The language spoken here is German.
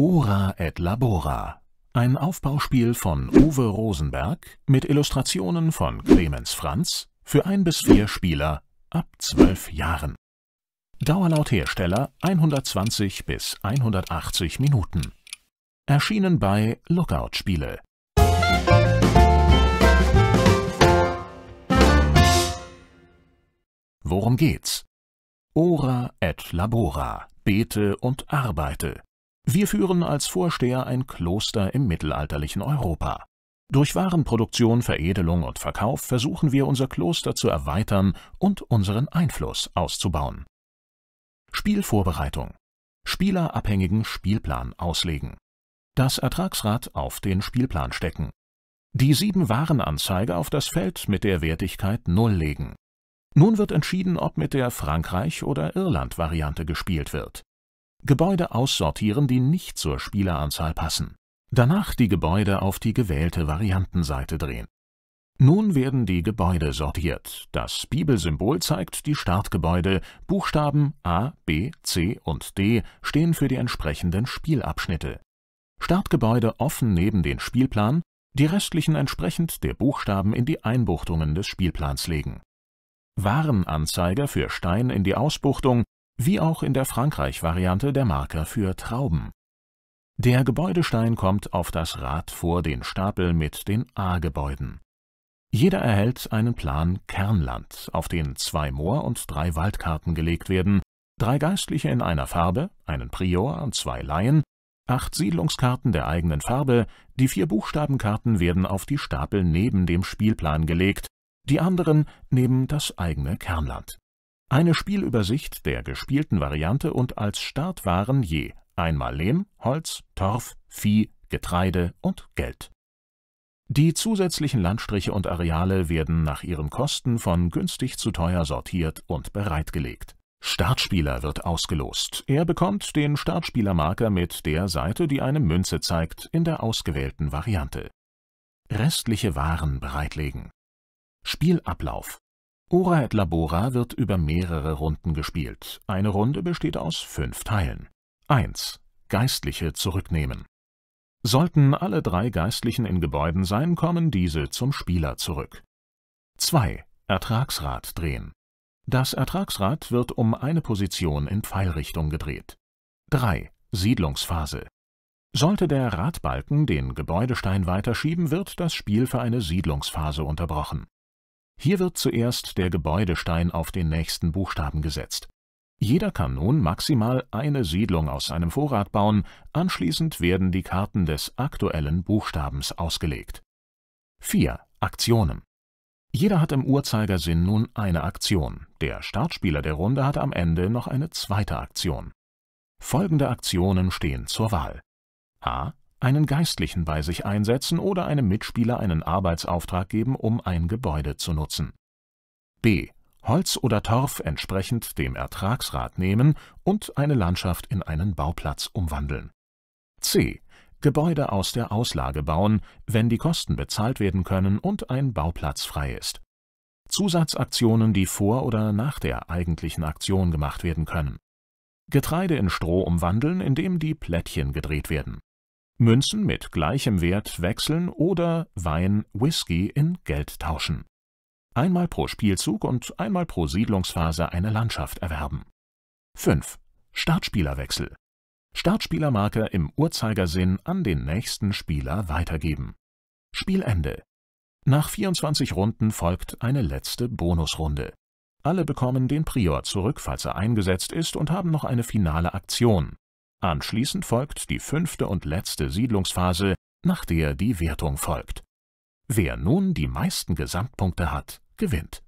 Ora et Labora. Ein Aufbauspiel von Uwe Rosenberg mit Illustrationen von Clemens Franz für ein bis vier Spieler ab zwölf Jahren. Dauerlauthersteller 120 bis 180 Minuten. Erschienen bei Lookout Spiele. Worum geht's? Ora et labora, bete und arbeite. Wir führen als Vorsteher ein Kloster im mittelalterlichen Europa. Durch Warenproduktion, Veredelung und Verkauf versuchen wir unser Kloster zu erweitern und unseren Einfluss auszubauen. Spielvorbereitung. Spielerabhängigen Spielplan auslegen. Das Ertragsrad auf den Spielplan stecken. Die sieben Warenanzeige auf das Feld mit der Wertigkeit Null legen. Nun wird entschieden, ob mit der Frankreich- oder Irland-Variante gespielt wird. Gebäude aussortieren, die nicht zur Spieleranzahl passen. Danach die Gebäude auf die gewählte Variantenseite drehen. Nun werden die Gebäude sortiert. Das Bibelsymbol zeigt die Startgebäude. Buchstaben A, B, C und D stehen für die entsprechenden Spielabschnitte. Startgebäude offen neben den Spielplan, die restlichen entsprechend der Buchstaben in die Einbuchtungen des Spielplans legen. Warenanzeiger für Stein in die Ausbuchtung, wie auch in der Frankreich-Variante der Marker für Trauben. Der Gebäudestein kommt auf das Rad vor den Stapel mit den A-Gebäuden. Jeder erhält einen Plan Kernland, auf den zwei Moor- und drei Waldkarten gelegt werden, drei Geistliche in einer Farbe, einen Prior und zwei Laien, acht Siedlungskarten der eigenen Farbe, die vier Buchstabenkarten werden auf die Stapel neben dem Spielplan gelegt, die anderen neben das eigene Kernland. Eine Spielübersicht der gespielten Variante und als Startwaren je einmal Lehm, Holz, Torf, Vieh, Getreide und Geld. Die zusätzlichen Landstriche und Areale werden nach ihren Kosten von günstig zu teuer sortiert und bereitgelegt. Startspieler wird ausgelost. Er bekommt den Startspielermarker mit der Seite, die eine Münze zeigt, in der ausgewählten Variante. Restliche Waren bereitlegen. Spielablauf Ora et Labora wird über mehrere Runden gespielt. Eine Runde besteht aus fünf Teilen. 1. Geistliche zurücknehmen. Sollten alle drei Geistlichen in Gebäuden sein, kommen diese zum Spieler zurück. 2. Ertragsrad drehen. Das Ertragsrad wird um eine Position in Pfeilrichtung gedreht. 3. Siedlungsphase. Sollte der Radbalken den Gebäudestein weiterschieben, wird das Spiel für eine Siedlungsphase unterbrochen. Hier wird zuerst der Gebäudestein auf den nächsten Buchstaben gesetzt. Jeder kann nun maximal eine Siedlung aus seinem Vorrat bauen, anschließend werden die Karten des aktuellen Buchstabens ausgelegt. 4. Aktionen Jeder hat im Uhrzeigersinn nun eine Aktion, der Startspieler der Runde hat am Ende noch eine zweite Aktion. Folgende Aktionen stehen zur Wahl. A einen Geistlichen bei sich einsetzen oder einem Mitspieler einen Arbeitsauftrag geben, um ein Gebäude zu nutzen. b. Holz oder Torf entsprechend dem Ertragsrat nehmen und eine Landschaft in einen Bauplatz umwandeln. c. Gebäude aus der Auslage bauen, wenn die Kosten bezahlt werden können und ein Bauplatz frei ist. Zusatzaktionen, die vor oder nach der eigentlichen Aktion gemacht werden können. Getreide in Stroh umwandeln, indem die Plättchen gedreht werden. Münzen mit gleichem Wert wechseln oder Wein, Whisky in Geld tauschen. Einmal pro Spielzug und einmal pro Siedlungsphase eine Landschaft erwerben. 5. Startspielerwechsel. Startspielermarke im Uhrzeigersinn an den nächsten Spieler weitergeben. Spielende. Nach 24 Runden folgt eine letzte Bonusrunde. Alle bekommen den Prior zurück, falls er eingesetzt ist, und haben noch eine finale Aktion. Anschließend folgt die fünfte und letzte Siedlungsphase, nach der die Wertung folgt. Wer nun die meisten Gesamtpunkte hat, gewinnt.